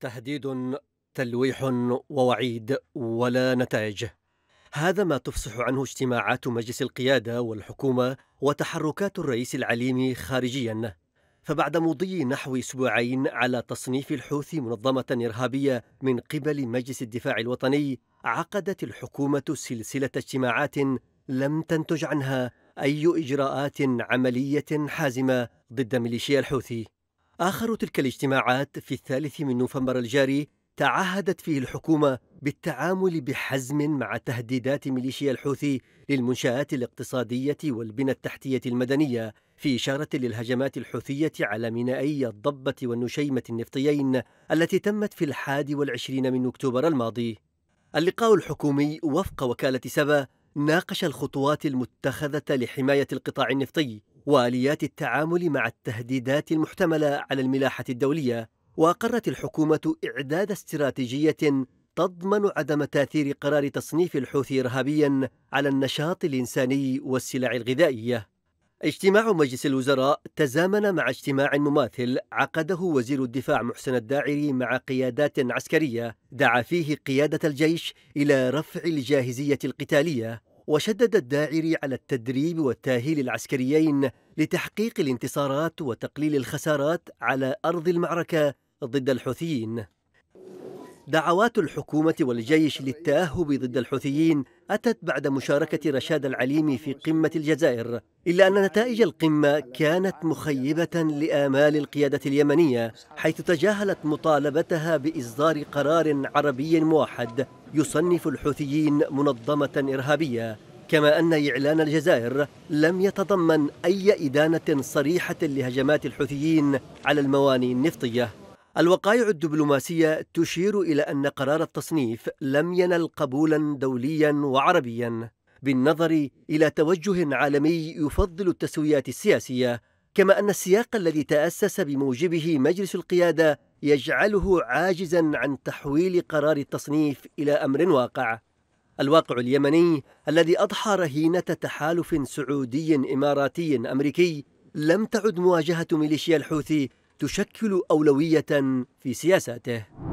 تهديد تلويح ووعيد ولا نتائج هذا ما تفصح عنه اجتماعات مجلس القياده والحكومه وتحركات الرئيس العليم خارجيا فبعد مضي نحو اسبوعين على تصنيف الحوثي منظمه ارهابيه من قبل مجلس الدفاع الوطني عقدت الحكومه سلسله اجتماعات لم تنتج عنها اي اجراءات عمليه حازمه ضد ميليشيا الحوثي آخر تلك الاجتماعات في الثالث من نوفمبر الجاري تعهدت فيه الحكومة بالتعامل بحزم مع تهديدات ميليشيا الحوثي للمنشآت الاقتصادية والبنى التحتية المدنية في إشارة للهجمات الحوثية على مينائي الضبة والنشيمة النفطيين التي تمت في الحادي والعشرين من أكتوبر الماضي اللقاء الحكومي وفق وكالة سبا ناقش الخطوات المتخذة لحماية القطاع النفطي واليات التعامل مع التهديدات المحتمله على الملاحه الدوليه واقرت الحكومه اعداد استراتيجيه تضمن عدم تاثير قرار تصنيف الحوثي ارهابيا على النشاط الانساني والسلع الغذائيه اجتماع مجلس الوزراء تزامن مع اجتماع مماثل عقده وزير الدفاع محسن الداعري مع قيادات عسكريه دعا فيه قياده الجيش الى رفع الجاهزيه القتاليه وشدد الداعري على التدريب والتاهيل العسكريين لتحقيق الانتصارات وتقليل الخسارات على أرض المعركة ضد الحوثيين دعوات الحكومة والجيش للتأهب ضد الحوثيين أتت بعد مشاركة رشاد العليمي في قمة الجزائر إلا أن نتائج القمة كانت مخيبة لآمال القيادة اليمنية حيث تجاهلت مطالبتها بإصدار قرار عربي موحد يصنف الحوثيين منظمة إرهابية كما أن إعلان الجزائر لم يتضمن أي إدانة صريحة لهجمات الحوثيين على الموانئ النفطية الوقائع الدبلوماسية تشير إلى أن قرار التصنيف لم ينل قبولا دوليا وعربيا بالنظر إلى توجه عالمي يفضل التسويات السياسية كما أن السياق الذي تأسس بموجبه مجلس القيادة يجعله عاجزا عن تحويل قرار التصنيف إلى أمر واقع الواقع اليمني الذي أضحى رهينة تحالف سعودي إماراتي أمريكي لم تعد مواجهة ميليشيا الحوثي تشكل أولوية في سياساته